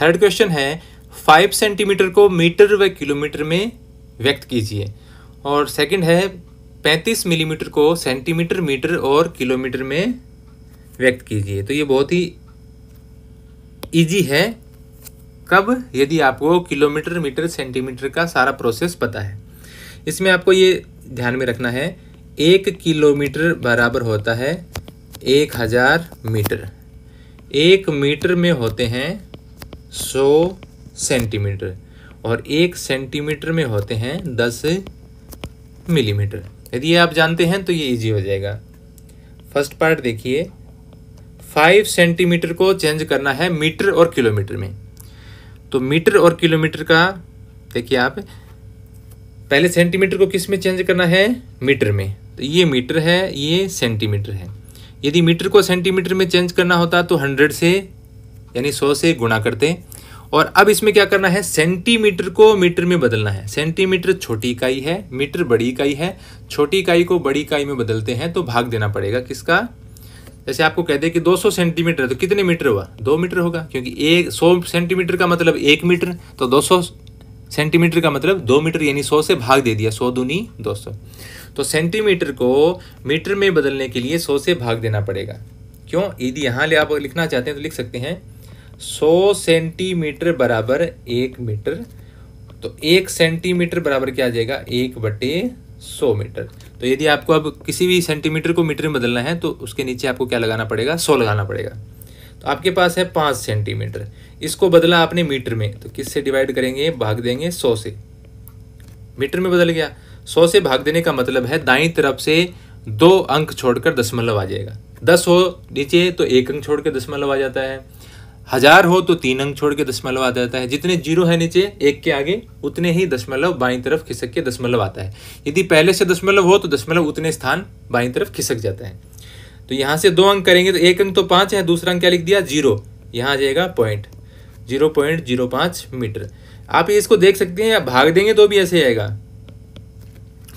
third question है five centimetre को metre व किलोमीटर में व्यक्त कीजिए और सेकंड है पैंतीस मिलीमीटर को सेंटीमीटर मीटर और किलोमीटर में व्यक्त कीजिए तो ये बहुत ही इजी है कब यदि आपको किलोमीटर मीटर सेंटीमीटर का सारा प्रोसेस पता है इसमें आपको ये ध्यान में रखना है एक किलोमीटर बराबर होता है एक हज़ार मीटर एक मीटर में होते हैं सौ सेंटीमीटर और एक सेंटीमीटर में होते हैं दस मिलीमीटर यदि आप जानते हैं तो ये इजी हो जाएगा फर्स्ट पार्ट देखिए फाइव सेंटीमीटर को चेंज करना है मीटर और किलोमीटर में तो मीटर और किलोमीटर का देखिए आप पहले सेंटीमीटर को किस में चेंज करना है मीटर में तो ये मीटर है ये सेंटीमीटर है यदि मीटर को सेंटीमीटर में चेंज करना होता तो हंड्रेड से यानी सौ से गुणा करते और अब इसमें क्या करना है सेंटीमीटर को मीटर में बदलना है सेंटीमीटर छोटी इकाई है मीटर बड़ी इकाई है छोटी इकाई को बड़ी इकाई में बदलते हैं तो भाग देना पड़ेगा किसका जैसे आपको कह दें कि 200 सेंटीमीटर है तो कितने मीटर हुआ दो मीटर होगा क्योंकि एक सौ सेंटीमीटर का मतलब एक मीटर तो 200 सेंटीमीटर का मतलब दो मीटर यानी सौ से भाग दे दिया सौ दूनी दो सौ तो सेंटीमीटर को मीटर में बदलने के लिए सौ से भाग देना पड़ेगा क्यों यदि यहाँ ले आप लिखना चाहते हैं तो लिख सकते हैं सौ सेंटीमीटर बराबर एक मीटर तो एक सेंटीमीटर बराबर क्या आ जाएगा एक बटे सौ मीटर तो यदि आपको अब किसी भी सेंटीमीटर को मीटर में बदलना है तो उसके नीचे आपको क्या लगाना पड़ेगा सौ लगाना पड़ेगा तो आपके पास है पाँच सेंटीमीटर इसको बदला आपने मीटर में तो किस से डिवाइड करेंगे भाग देंगे सौ से मीटर में बदल गया सौ से भाग देने का मतलब है दाई तरफ से दो अंक छोड़कर दशमलव आ जाएगा दस हो नीचे तो एक अंक छोड़कर दशमलव आ जाता है हजार हो तो तीन अंक छोड़ के दशमलव आ जाता है जितने जीरो है नीचे एक के आगे उतने ही दशमलव बाई तरफ खिसक के दशमलव आता है यदि पहले से दशमलव हो तो दशमलव उतने स्थान बाई तरफ खिसक जाता है तो यहाँ से दो अंक करेंगे तो एक अंक तो पाँच है दूसरा अंक क्या लिख दिया जीरो यहाँ आ जाएगा पॉइंट जीरो पॉइंट जीरो पाँच मीटर आप इसको देख सकते हैं या भाग देंगे तो भी ऐसे आएगा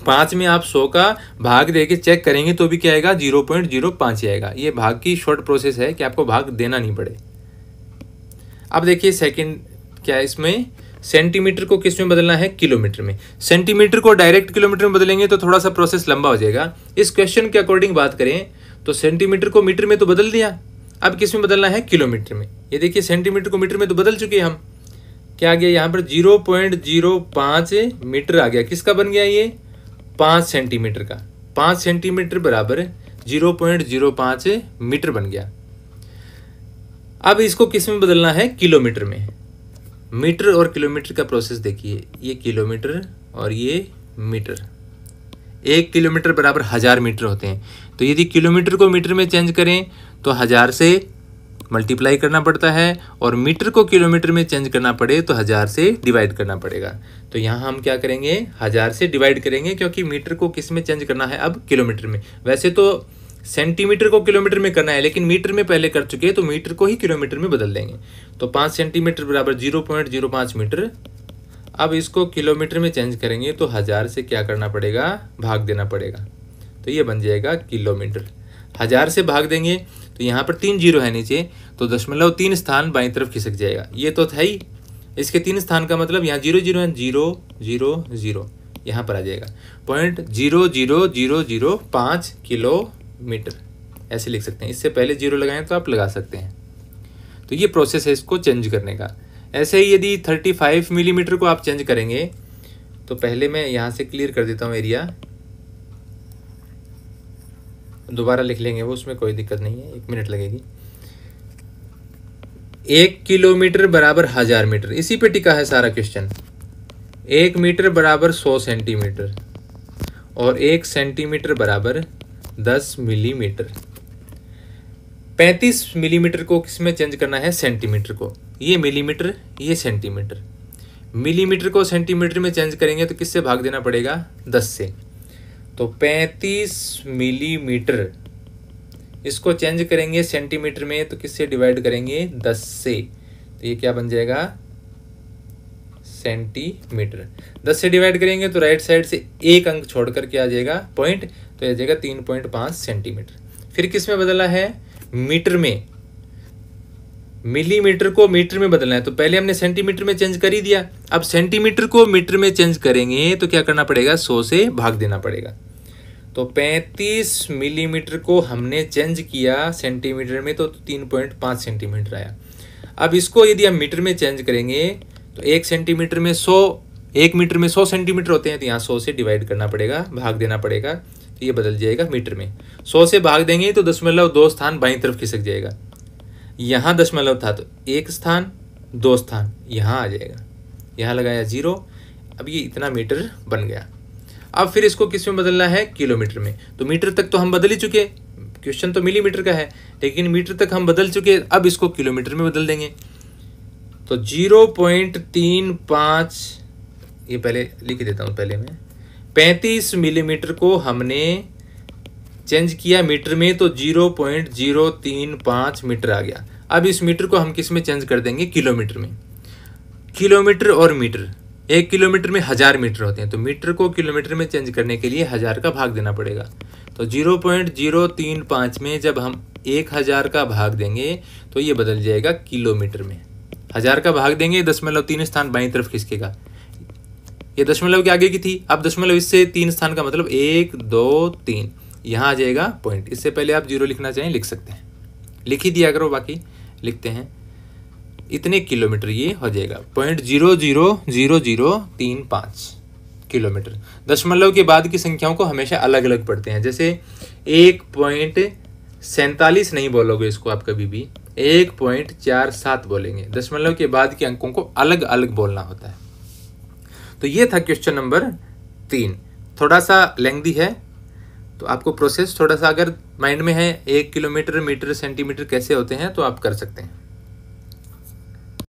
पाँच में आप सौ का भाग दे के चेक करेंगे तो भी क्या आएगा जीरो पॉइंट जीरो पाँच आएगा ये भाग की शॉर्ट प्रोसेस है कि आपको भाग देना नहीं पड़े अब देखिए सेकंड क्या है इसमें सेंटीमीटर को किस में बदलना है किलोमीटर में सेंटीमीटर को डायरेक्ट किलोमीटर में बदलेंगे तो थोड़ा सा प्रोसेस लंबा हो जाएगा इस क्वेश्चन के अकॉर्डिंग बात करें तो सेंटीमीटर को मीटर में तो बदल दिया अब किस में बदलना है किलोमीटर में ये देखिए सेंटीमीटर को मीटर में तो बदल चुके हैं हम क्या आ गया यहाँ पर जीरो पॉइंट जीरो पाँच मीटर आ गया किसका बन गया ये पाँच सेंटीमीटर का पाँच सेंटीमीटर बराबर जीरो पॉइंट जीरो पाँच मीटर बन गया अब इसको किस में बदलना है किलोमीटर में मीटर और किलोमीटर का प्रोसेस देखिए ये किलोमीटर और ये मीटर एक किलोमीटर बराबर हज़ार मीटर होते हैं तो यदि किलोमीटर को मीटर में चेंज करें तो हज़ार से मल्टीप्लाई करना पड़ता है और मीटर को किलोमीटर में चेंज करना पड़े तो हज़ार से डिवाइड करना पड़ेगा तो यहाँ हम क्या करेंगे हज़ार से डिवाइड करेंगे क्योंकि मीटर को किस में चेंज करना है अब किलोमीटर में वैसे तो सेंटीमीटर को किलोमीटर में करना है लेकिन मीटर में पहले कर चुके हैं तो मीटर को ही किलोमीटर में बदल देंगे तो पाँच सेंटीमीटर बराबर जीरो पॉइंट जीरो पाँच मीटर अब इसको किलोमीटर में चेंज करेंगे तो हज़ार से क्या करना पड़ेगा भाग देना पड़ेगा तो ये बन जाएगा किलोमीटर हज़ार से भाग देंगे तो यहाँ पर तीन जीरो है नीचे तो दशमलव तीन स्थान बाई तरफ खिसक जाएगा ये तो था ही इसके तीन स्थान का मतलब यहाँ जीरो जीरो है जीरो जीरो जीरो यहाँ पर आ जाएगा point zero zero zero zero पाँच किलो मीटर ऐसे लिख सकते हैं इससे पहले जीरो लगाएं तो आप लगा सकते हैं तो ये प्रोसेस है इसको चेंज करने का ऐसे ही यदि थर्टी फाइव मिलीमीटर को आप चेंज करेंगे तो पहले मैं यहाँ से क्लियर कर देता हूँ एरिया दोबारा लिख लेंगे वो उसमें कोई दिक्कत नहीं है एक मिनट लगेगी एक किलोमीटर बराबर हजार मीटर इसी पे टिका है सारा क्वेश्चन एक मीटर बराबर सौ सेंटीमीटर और एक सेंटीमीटर बराबर दस मिलीमीटर पैंतीस मिलीमीटर को किस में चेंज करना है सेंटीमीटर को ये मिलीमीटर ये सेंटीमीटर मिलीमीटर को सेंटीमीटर में चेंज करेंगे तो किससे भाग देना पड़ेगा दस से तो पैंतीस मिलीमीटर इसको चेंज करेंगे सेंटीमीटर में तो किससे डिवाइड करेंगे दस से तो ये क्या बन जाएगा सेंटीमीटर दस से डिवाइड करेंगे तो राइट साइड से एक अंक छोड़ करके आ जाएगा पॉइंट तो आ जाएगा तीन पॉइंट पाँच सेंटीमीटर फिर किस में बदला है मीटर में मिलीमीटर को मीटर में बदलना है तो पहले हमने सेंटीमीटर में चेंज कर ही दिया अब सेंटीमीटर को मीटर में चेंज करेंगे तो क्या करना पड़ेगा सौ से भाग देना पड़ेगा तो 35 मिलीमीटर को हमने चेंज किया सेंटीमीटर में तो 3.5 सेंटीमीटर आया अब इसको यदि हम मीटर में चेंज करेंगे तो एक सेंटीमीटर में 100 एक मीटर में 100 सेंटीमीटर होते हैं तो यहाँ 100 से डिवाइड करना पड़ेगा भाग देना पड़ेगा ये बदल जाएगा मीटर में सौ से भाग देंगे तो दशमलव दो स्थान बाई तरफ खिसक जाएगा यहाँ दशमलव था तो एक स्थान दो स्थान यहाँ आ जाएगा यहाँ लगाया जीरो अब ये इतना मीटर बन गया अब फिर इसको किस में बदलना है किलोमीटर में तो मीटर तक तो हम बदल ही चुके क्वेश्चन तो मिलीमीटर का है लेकिन मीटर तक हम बदल चुके अब इसको किलोमीटर में बदल देंगे तो जीरो पॉइंट तीन पाँच ये पहले लिख देता हूँ पहले मैं पैंतीस मिलीमीटर को हमने चेंज किया मीटर में तो जीरो पॉइंट जीरो तीन पाँच मीटर आ गया अब इस मीटर को हम किस में चेंज कर देंगे किलोमीटर में किलोमीटर और मीटर एक किलोमीटर में हज़ार मीटर होते हैं तो मीटर को किलोमीटर में चेंज करने के लिए हज़ार का भाग देना पड़ेगा तो जीरो पॉइंट जीरो तीन पाँच में जब हम एक हज़ार का भाग देंगे तो ये बदल जाएगा किलोमीटर में हज़ार का भाग देंगे दशमलव तीन स्थान बाई तरफ खिसकेगा ये दशमलव के आगे की थी अब दशमलव इससे तीन स्थान का मतलब एक दो तीन यहाँ आ जाएगा पॉइंट इससे पहले आप जीरो लिखना चाहें लिख सकते हैं लिख ही दिया करो बाकी लिखते हैं इतने किलोमीटर ये हो जाएगा point zero zero zero zero तीन पाँच किलोमीटर दशमलव के बाद की संख्याओं को हमेशा अलग अलग पढ़ते हैं जैसे एक पॉइंट सैंतालीस नहीं बोलोगे इसको आप कभी भी एक पॉइंट चार सात बोलेंगे दशमलव के बाद के अंकों को अलग अलग बोलना होता है तो ये था क्वेश्चन नंबर तीन थोड़ा सा लेंदी है तो आपको प्रोसेस थोड़ा सा अगर माइंड में है एक किलोमीटर मीटर सेंटीमीटर कैसे होते हैं तो आप कर सकते हैं